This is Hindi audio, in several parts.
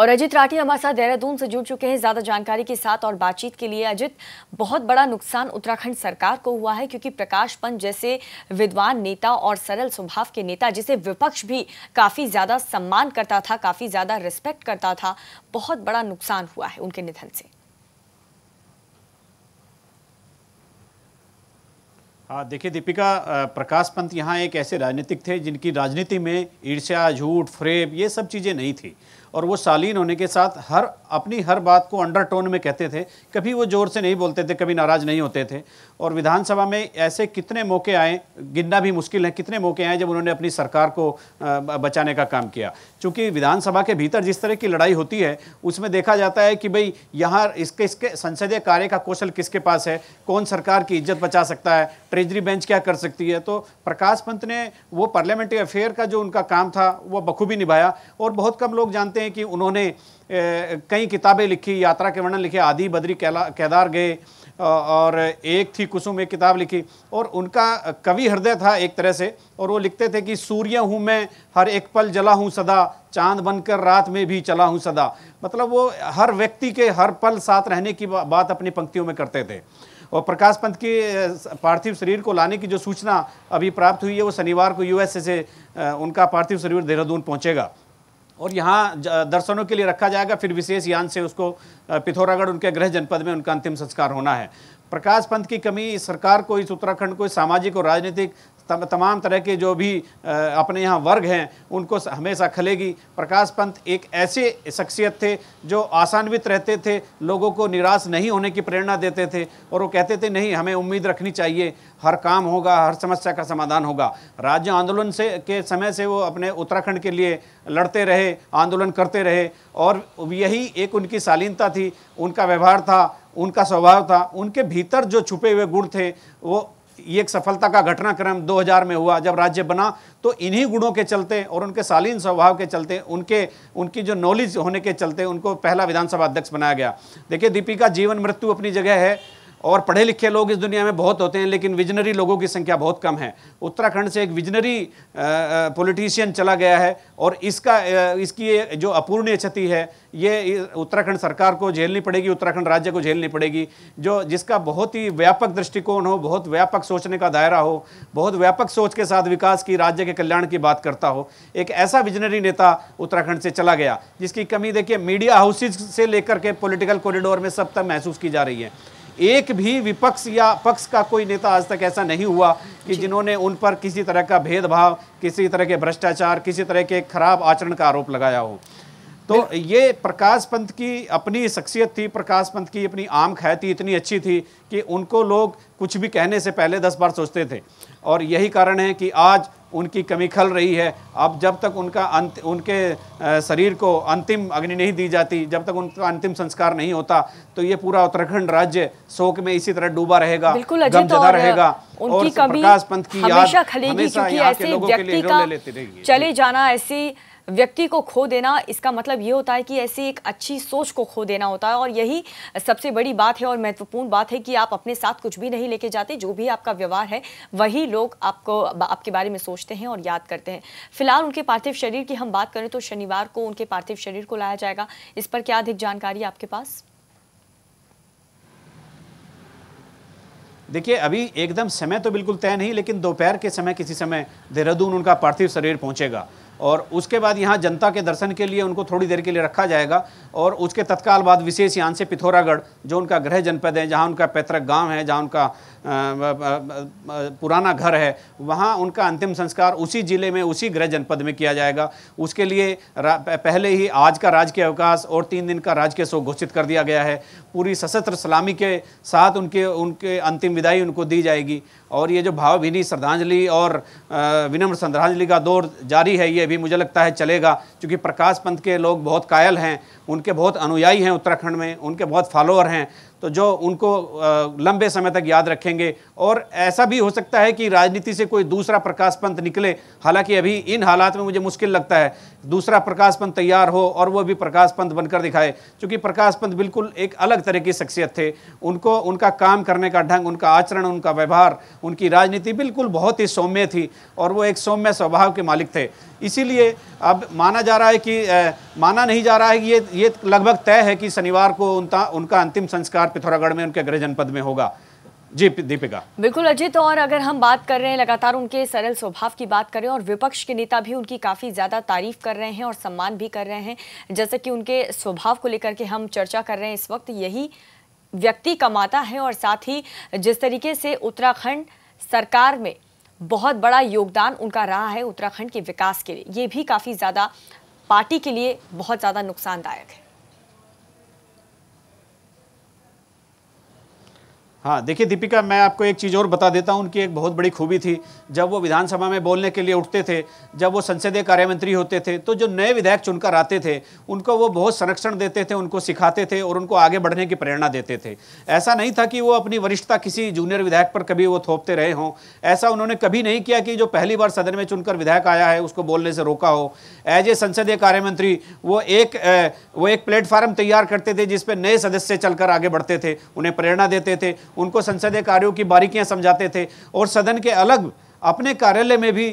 और अजित राठी हमारे साथ देहरादून से जुड़ चुके हैं ज्यादा जानकारी के साथ और बातचीत के लिए अजित बहुत बड़ा नुकसान उत्तराखंड सरकार को हुआ है क्योंकि प्रकाश पंत जैसे विद्वान नेता और सरल स्वभाव के नेता जिसे विपक्ष भी काफी ज्यादा सम्मान करता था काफी ज्यादा रिस्पेक्ट करता था बहुत बड़ा नुकसान हुआ है उनके निधन से हाँ, देखिए दीपिका प्रकाश पंत यहाँ एक ऐसे राजनीतिक थे जिनकी राजनीति में ईर्ष्या झूठ फ्रेब ये सब चीज़ें नहीं थी और वो शालीन होने के साथ हर अपनी हर बात को अंडर टोन में कहते थे कभी वो ज़ोर से नहीं बोलते थे कभी नाराज़ नहीं होते थे और विधानसभा में ऐसे कितने मौके आए गिनना भी मुश्किल है कितने मौके आए जब उन्होंने अपनी सरकार को बचाने का काम किया चूँकि विधानसभा के भीतर जिस तरह की लड़ाई होती है उसमें देखा जाता है कि भाई यहाँ इसके इसके संसदीय कार्य का कौशल किसके पास है कौन सरकार की इज्जत बचा सकता है ट्रेजरी बेंच क्या कर सकती है तो प्रकाश पंत ने वो पार्लियामेंट्री अफेयर का जो उनका काम था वो बखूबी निभाया और बहुत कम लोग जानते कहते हैं कि उन्होंने कई किताबें लिखी यात्रा के वर्णन लिखे आदि बद्री केदार गए और एक थी कुसुम एक किताब लिखी और उनका कवि हृदय था एक तरह से और वो लिखते थे कि सूर्य हूँ मैं हर एक पल जला हूँ सदा चांद बनकर रात में भी चला हूँ सदा मतलब वो हर व्यक्ति के हर पल साथ रहने की बात अपनी पंक्तियों में करते थे और प्रकाश पंत की पार्थिव शरीर को लाने की जो सूचना अभी प्राप्त हुई है वो शनिवार को यूएसए से उनका पार्थिव शरीर देहरादून पहुँचेगा और यहाँ दर्शनों के लिए रखा जाएगा फिर विशेष यान से उसको पिथौरागढ़ उनके गृह जनपद में उनका अंतिम संस्कार होना है प्रकाश पंत की कमी सरकार को इस उत्तराखंड को इस सामाजिक और राजनीतिक तम, तमाम तरह के जो भी अपने यहाँ वर्ग हैं उनको हमेशा खलेगी प्रकाश पंत एक ऐसे शख्सियत थे जो आसान्वित रहते थे लोगों को निराश नहीं होने की प्रेरणा देते थे और वो कहते थे नहीं हमें उम्मीद रखनी चाहिए हर काम होगा हर समस्या का समाधान होगा राज्य आंदोलन से के समय से वो अपने उत्तराखंड के लिए लड़ते रहे आंदोलन करते रहे और यही एक उनकी शालीनता थी उनका व्यवहार था उनका स्वभाव था उनके भीतर जो छुपे हुए गुण थे वो ये एक सफलता का घटनाक्रम 2000 में हुआ जब राज्य बना तो इन्हीं गुणों के चलते और उनके शालीन स्वभाव के चलते उनके उनकी जो नॉलेज होने के चलते उनको पहला विधानसभा अध्यक्ष बनाया गया देखिए दीपिका जीवन मृत्यु अपनी जगह है और पढ़े लिखे लोग इस दुनिया में बहुत होते हैं लेकिन विजनरी लोगों की संख्या बहुत कम है उत्तराखंड से एक विजनरी पॉलिटिशियन चला गया है और इसका इसकी जो अपूर्णीय क्षति है ये उत्तराखंड सरकार को झेलनी पड़ेगी उत्तराखंड राज्य को झेलनी पड़ेगी जो जिसका बहुत ही व्यापक दृष्टिकोण हो बहुत व्यापक सोचने का दायरा हो बहुत व्यापक सोच के साथ विकास की राज्य के कल्याण की बात करता हो एक ऐसा विजनरी नेता उत्तराखंड से चला गया जिसकी कमी देखिए मीडिया हाउसेज से लेकर के पोलिटिकल कॉरिडोर में सब तक महसूस की जा रही है एक भी विपक्ष या पक्ष का कोई नेता आज तक ऐसा नहीं हुआ कि जिन्होंने उन पर किसी तरह का भेदभाव किसी तरह के भ्रष्टाचार किसी तरह के खराब आचरण का आरोप लगाया हो तो ये प्रकाश पंत की अपनी शख्सियत थी प्रकाश पंत की अपनी आम ख्याति इतनी अच्छी थी कि उनको लोग कुछ भी कहने से पहले दस बार सोचते थे और यही कारण है कि आज उनकी कमी खल रही है अब जब तक उनका अंत उनके शरीर को अंतिम अग्नि नहीं दी जाती जब तक उनका अंतिम संस्कार नहीं होता तो ये पूरा उत्तराखंड राज्य शोक में इसी तरह डूबा रहेगा गम जदा रहेगा और प्रकाश पंथ की याद हमेशा ऐसे व्यक्ति का चले जाना ऐसी व्यक्ति को खो देना इसका मतलब ये होता है कि ऐसी एक अच्छी सोच को खो देना होता है और यही सबसे बड़ी बात है और महत्वपूर्ण बात है कि आप अपने साथ कुछ भी नहीं लेके जाते जो भी आपका व्यवहार है वही लोग आपको आपके बारे में सोचते हैं और याद करते हैं फिलहाल उनके पार्थिव शरीर की हम बात करें तो शनिवार को उनके पार्थिव शरीर को लाया जाएगा इस पर क्या अधिक जानकारी आपके पास देखिए अभी एकदम समय तो बिल्कुल तय नहीं लेकिन दोपहर के समय किसी समय देहरादून उनका पार्थिव शरीर पहुंचेगा और उसके बाद यहाँ जनता के दर्शन के लिए उनको थोड़ी देर के लिए रखा जाएगा और उसके तत्काल बाद विशेष यान से पिथौरागढ़ जो उनका गृह जनपद है जहाँ उनका पैतृक गांव है जहाँ उनका पुराना घर है वहाँ उनका अंतिम संस्कार उसी ज़िले में उसी गृह जनपद में किया जाएगा उसके लिए पहले ही आज का राजकीय अवकाश और तीन दिन का राजकीय शोक घोषित कर दिया गया है पूरी सशस्त्र सलामी के साथ उनके उनके अंतिम विदाई उनको दी जाएगी और ये जो भावभीनी श्रद्धांजलि और विनम्र श्रद्धांजलि का दौर जारी है ये भी मुझे लगता है चलेगा क्योंकि प्रकाश पंत के लोग बहुत कायल हैं उनके बहुत अनुयायी हैं उत्तराखंड में उनके बहुत फॉलोअर हैं तो जो उनको लंबे समय तक याद रखेंगे और ऐसा भी हो सकता है कि राजनीति से कोई दूसरा प्रकाश पंत निकले हालांकि अभी इन हालात में मुझे मुश्किल लगता है दूसरा प्रकाश पंत तैयार हो और वो भी प्रकाश पंत बनकर दिखाए क्योंकि प्रकाश पंत बिल्कुल एक अलग तरह की शख्सियत थे उनको उनका काम करने का ढंग उनका आचरण उनका व्यवहार उनकी राजनीति बिल्कुल बहुत ही सौम्य थी और वो एक सौम्य स्वभाव के मालिक थे इसीलिए अब माना जा रहा है कि माना नहीं जा रहा है कि ये ये लगभग तय है कि शनिवार को उनका अंतिम संस्कार पिथौरागढ़ में उनके गृह जनपद में होगा जी दीपिका बिल्कुल अजीत और अगर हम बात कर रहे हैं लगातार उनके सरल स्वभाव की बात करें और विपक्ष के नेता भी उनकी काफ़ी ज़्यादा तारीफ कर रहे हैं और सम्मान भी कर रहे हैं जैसे कि उनके स्वभाव को लेकर के हम चर्चा कर रहे हैं इस वक्त यही व्यक्ति कमाता है और साथ ही जिस तरीके से उत्तराखंड सरकार में बहुत बड़ा योगदान उनका रहा है उत्तराखंड के विकास के लिए ये भी काफ़ी ज़्यादा पार्टी के लिए बहुत ज़्यादा नुकसानदायक है हाँ देखिए दीपिका मैं आपको एक चीज़ और बता देता हूँ उनकी एक बहुत बड़ी खूबी थी जब वो विधानसभा में बोलने के लिए उठते थे जब वो संसदीय कार्यमंत्री होते थे तो जो नए विधायक चुनकर आते थे उनको वो बहुत संरक्षण देते थे उनको सिखाते थे और उनको आगे बढ़ने की प्रेरणा देते थे ऐसा नहीं था कि वो अपनी वरिष्ठता किसी जूनियर विधायक पर कभी वो थोपते रहे हों ऐसा उन्होंने कभी नहीं किया कि जो पहली बार सदन में चुनकर विधायक आया है उसको बोलने से रोका हो एज ए संसदीय कार्यमंत्री वो एक वो एक प्लेटफार्म तैयार करते थे जिसपे नए सदस्य चलकर आगे बढ़ते थे उन्हें प्रेरणा देते थे उनको संसदीय कार्यों की बारीकियां समझाते थे और सदन के अलग अपने कार्यालय में भी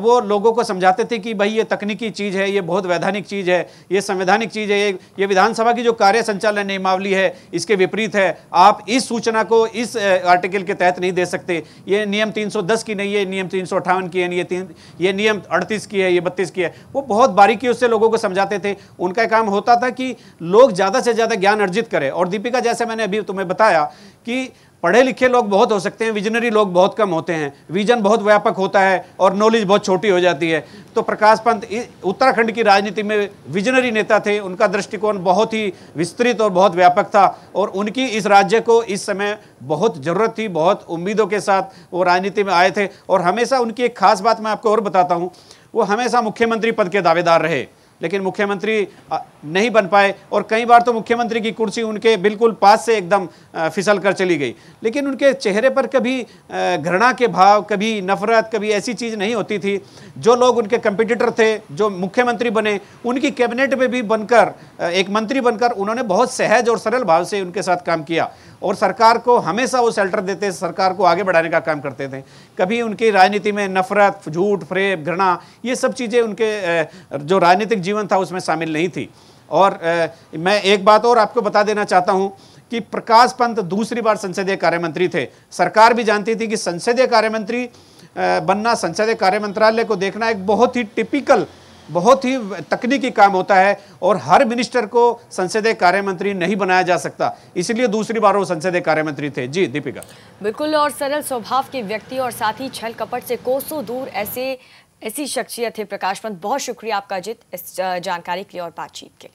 वो लोगों को समझाते थे कि भाई ये तकनीकी चीज़ है ये बहुत वैधानिक चीज़ है ये संवैधानिक चीज़ है ये ये विधानसभा की जो कार्य संचालन नियमावली है इसके विपरीत है आप इस सूचना को इस आर्टिकल के तहत नहीं दे सकते ये नियम 310 की नहीं है नियम तीन की है ये तीन ये नियम अड़तीस की है ये बत्तीस की है वो बहुत बारीकी उससे लोगों को समझाते थे उनका काम होता था कि लोग ज़्यादा से ज़्यादा ज्ञान अर्जित करें और दीपिका जैसे मैंने अभी तुम्हें बताया कि पढ़े लिखे लोग बहुत हो सकते हैं विजनरी लोग बहुत कम होते हैं विजन बहुत व्यापक होता है और नॉलेज बहुत छोटी हो जाती है तो प्रकाश पंत उत्तराखंड की राजनीति में विजनरी नेता थे उनका दृष्टिकोण बहुत ही विस्तृत और बहुत व्यापक था और उनकी इस राज्य को इस समय बहुत ज़रूरत थी बहुत उम्मीदों के साथ वो राजनीति में आए थे और हमेशा उनकी एक खास बात मैं आपको और बताता हूँ वो हमेशा मुख्यमंत्री पद के दावेदार रहे लेकिन मुख्यमंत्री नहीं बन पाए और कई बार तो मुख्यमंत्री की कुर्सी उनके बिल्कुल पास से एकदम फिसल कर चली गई लेकिन उनके चेहरे पर कभी घृणा के भाव कभी नफरत कभी ऐसी चीज़ नहीं होती थी जो लोग उनके कंपिटिटर थे जो मुख्यमंत्री बने उनकी कैबिनेट में भी बनकर एक मंत्री बनकर उन्होंने बहुत सहज और सरल भाव से उनके साथ काम किया और सरकार को हमेशा वो शेल्टर देते सरकार को आगे बढ़ाने का काम करते थे कभी उनकी राजनीति में नफरत झूठ फ्रेब घृणा ये सब चीज़ें उनके जो राजनीतिक जीवन था उसमें शामिल नहीं थी और मैं एक बात और आपको बता देना चाहता हूँ कि प्रकाश पंत दूसरी बार संसदीय कार्य मंत्री थे सरकार भी जानती थी कि संसदीय कार्य मंत्री बनना संसदीय कार्य मंत्रालय को देखना एक बहुत ही टिपिकल बहुत ही तकनीकी काम होता है और हर मिनिस्टर को संसदीय कार्य मंत्री नहीं बनाया जा सकता इसलिए दूसरी बार वो संसदीय कार्य मंत्री थे जी दीपिका बिल्कुल और सरल स्वभाव के व्यक्ति और साथ ही छल कपट से कोसों दूर ऐसे ऐसी शख्सियत है प्रकाश पंत बहुत शुक्रिया आपका अजित इस जानकारी के लिए और बातचीत के